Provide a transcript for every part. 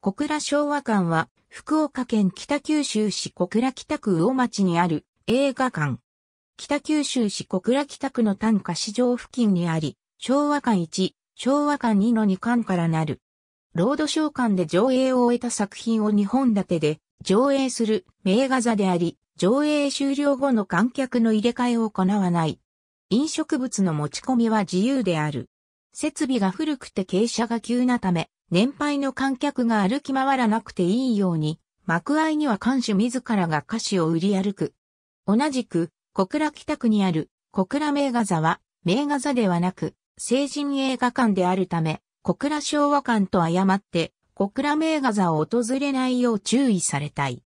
小倉昭和館は、福岡県北九州市小倉北区魚町にある映画館。北九州市小倉北区の単価市場付近にあり、昭和館1、昭和館2の2館からなる。ロードショー館で上映を終えた作品を2本立てで上映する名画座であり、上映終了後の観客の入れ替えを行わない。飲食物の持ち込みは自由である。設備が古くて傾斜が急なため、年配の観客が歩き回らなくていいように、幕合には監守自らが歌詞を売り歩く。同じく、小倉北区にある小倉名画座は、名画座ではなく、成人映画館であるため、小倉昭和館と誤って、小倉名画座を訪れないよう注意されたい。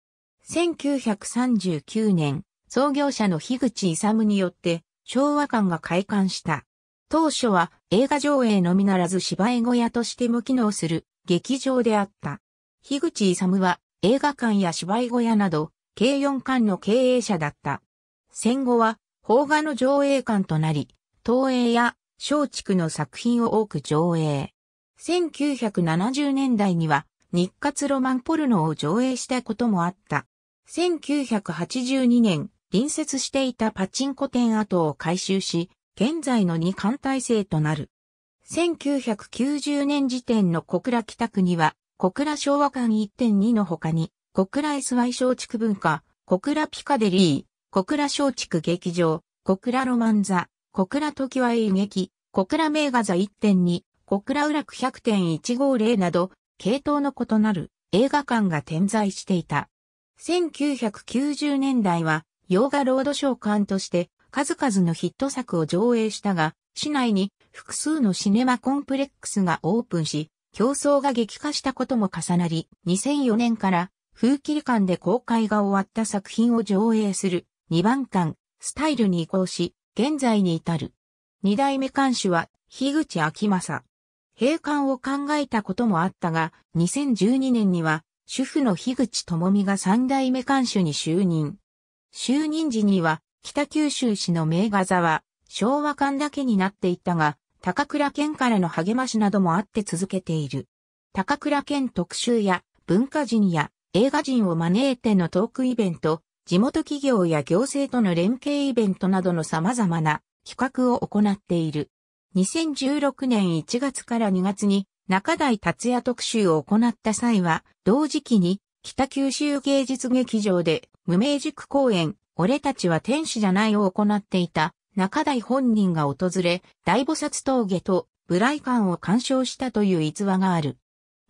1939年、創業者の樋口勇によって、昭和館が開館した。当初は、映画上映のみならず芝居小屋としても機能する劇場であった。樋口勇は映画館や芝居小屋など、計4館の経営者だった。戦後は、邦画の上映館となり、東映や松竹の作品を多く上映。1970年代には、日活ロマンポルノを上映したこともあった。1982年、隣接していたパチンコ店跡を改修し、現在の二艦体制となる。1990年時点の小倉北区には、小倉昭和館1.2の他に、小倉 SY 小畜文化、小倉ピカデリー、小倉小畜劇場、小倉ロマン座、小倉時は演劇、小倉名画座1.2、小倉浦区100.150など、系統の異なる映画館が点在していた。1990年代は、洋画ロードショー館として数々のヒット作を上映したが、市内に複数のシネマコンプレックスがオープンし、競争が激化したことも重なり、2004年から風切り館で公開が終わった作品を上映する2番館スタイルに移行し、現在に至る。2代目館主は樋口明正。閉館を考えたこともあったが、2012年には主婦の樋口智美が3代目館主に就任。就任時には北九州市の名画座は、昭和館だけになっていたが、高倉健からの励ましなどもあって続けている。高倉健特集や文化人や映画人を招いてのトークイベント、地元企業や行政との連携イベントなどの様々な企画を行っている。2016年1月から2月に中台達也特集を行った際は、同時期に北九州芸術劇場で無名塾公演俺たちは天使じゃないを行っていた中台本人が訪れ、大菩薩峠とブライ館を鑑賞したという逸話がある。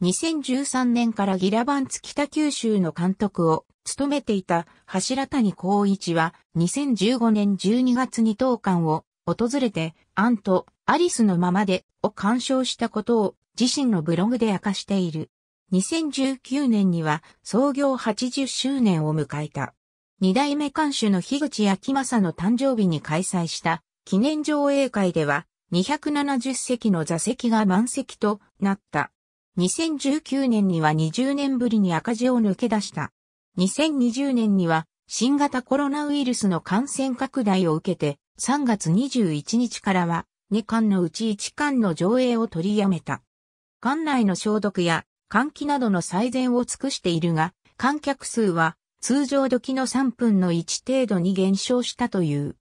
2013年からギラバンツ北九州の監督を務めていた柱谷光一は2015年12月に当館を訪れて、アンとアリスのままでを鑑賞したことを自身のブログで明かしている。2019年には創業80周年を迎えた。二代目監修の樋口昭正の誕生日に開催した記念上映会では270席の座席が満席となった。2019年には20年ぶりに赤字を抜け出した。2020年には新型コロナウイルスの感染拡大を受けて3月21日からは2巻のうち1巻の上映を取りやめた。館内の消毒や換気などの最善を尽くしているが、観客数は通常時の3分の1程度に減少したという。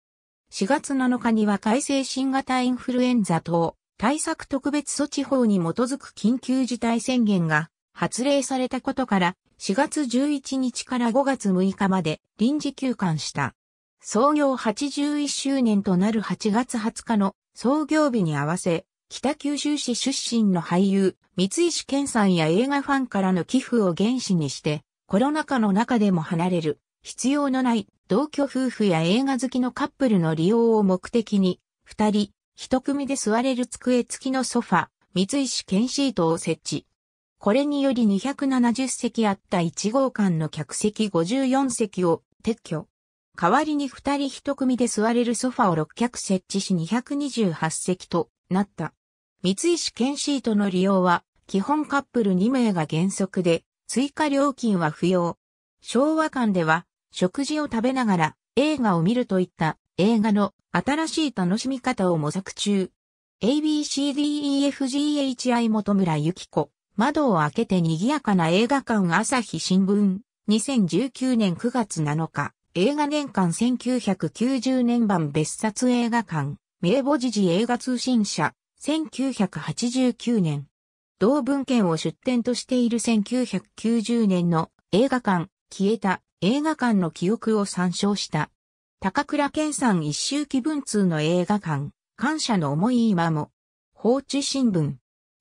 4月7日には改正新型インフルエンザ等対策特別措置法に基づく緊急事態宣言が発令されたことから4月11日から5月6日まで臨時休館した。創業81周年となる8月20日の創業日に合わせ、北九州市出身の俳優、三石健さんや映画ファンからの寄付を原資にして、コロナ禍の中でも離れる、必要のない同居夫婦や映画好きのカップルの利用を目的に、二人、一組で座れる机付きのソファ、三石健シートを設置。これにより270席あった1号館の客席54席を撤去。代わりに二人一組で座れるソファを6脚設置し228席となった。三石健シートの利用は基本カップル2名が原則で追加料金は不要。昭和館では、食事を食べながら映画を見るといった映画の新しい楽しみ方を模索中。ABCDEFGHI 本村ゆき子、窓を開けて賑やかな映画館朝日新聞、2019年9月7日、映画年間1990年版別冊映画館、名簿時事映画通信社、1989年。同文献を出展としている1990年の映画館、消えた映画館の記憶を参照した。高倉健さん一周記文通の映画館、感謝の思い今も、放置新聞、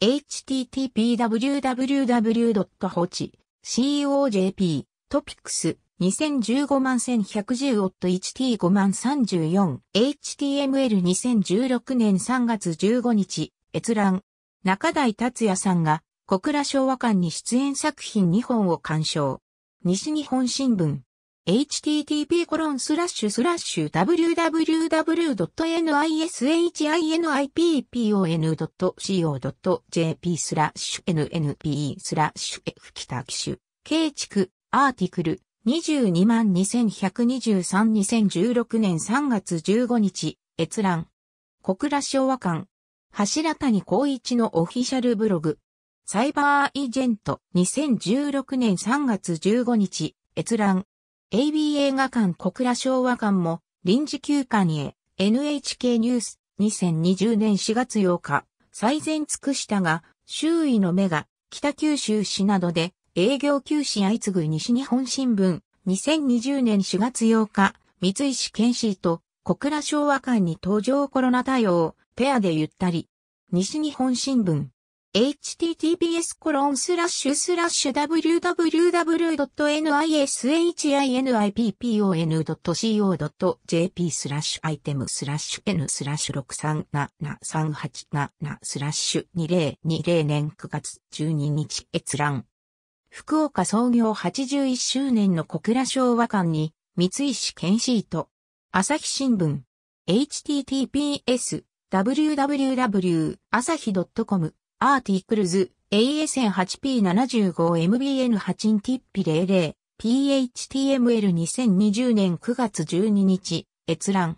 http://www. 放置 COJP トピックス2015万1110 h t 5万 34HTML2016 年3月15日閲覧中台達也さんが小倉昭和館に出演作品2本を鑑賞。西日本新聞 http://www.nishinipon.co.jp スラッシュ NNP スラッシュ F 北機種建築アーティクル2221232016年3月15日閲覧小倉昭和館柱谷光一のオフィシャルブログ。サイバーイジェント2016年3月15日、閲覧。AB 映画館小倉昭和館も臨時休館へ NHK ニュース2020年4月8日、最善尽くしたが、周囲の目が北九州市などで営業休止相次ぐ西日本新聞2020年4月8日、三井市県と小倉昭和館に登場コロナ対応ペアでゆったり。西日本新聞。https コロンスラッシュスラッシュ www.nishinipon.co.jp スラッシュアイテムスラッシュ n スラッシュ63773877スラッシュ2020年9月12日閲覧。福岡創業81周年の小倉昭和館に三石健シート。朝日新聞。https www 朝日 .com アーティクルズ ASN8P75MBN8 n ィッピ00 PHTML2020 年9月12日閲覧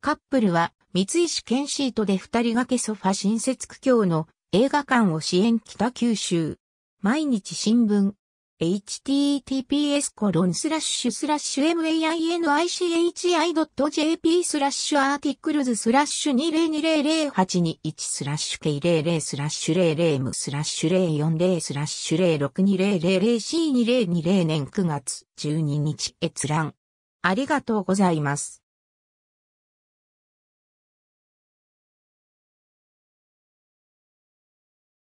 カップルは三石健シートで二人掛けソファ新設苦境の映画館を支援北九州毎日新聞 https コロンスラッシュスラッシュ mainichi.jp スラッシュアーティクルズスラッシュ20200821スラッシュ K00 スラッシュ00ムスラッシュ040スラッシュ 062000C2020 年9月12日閲覧。ありがとうございます。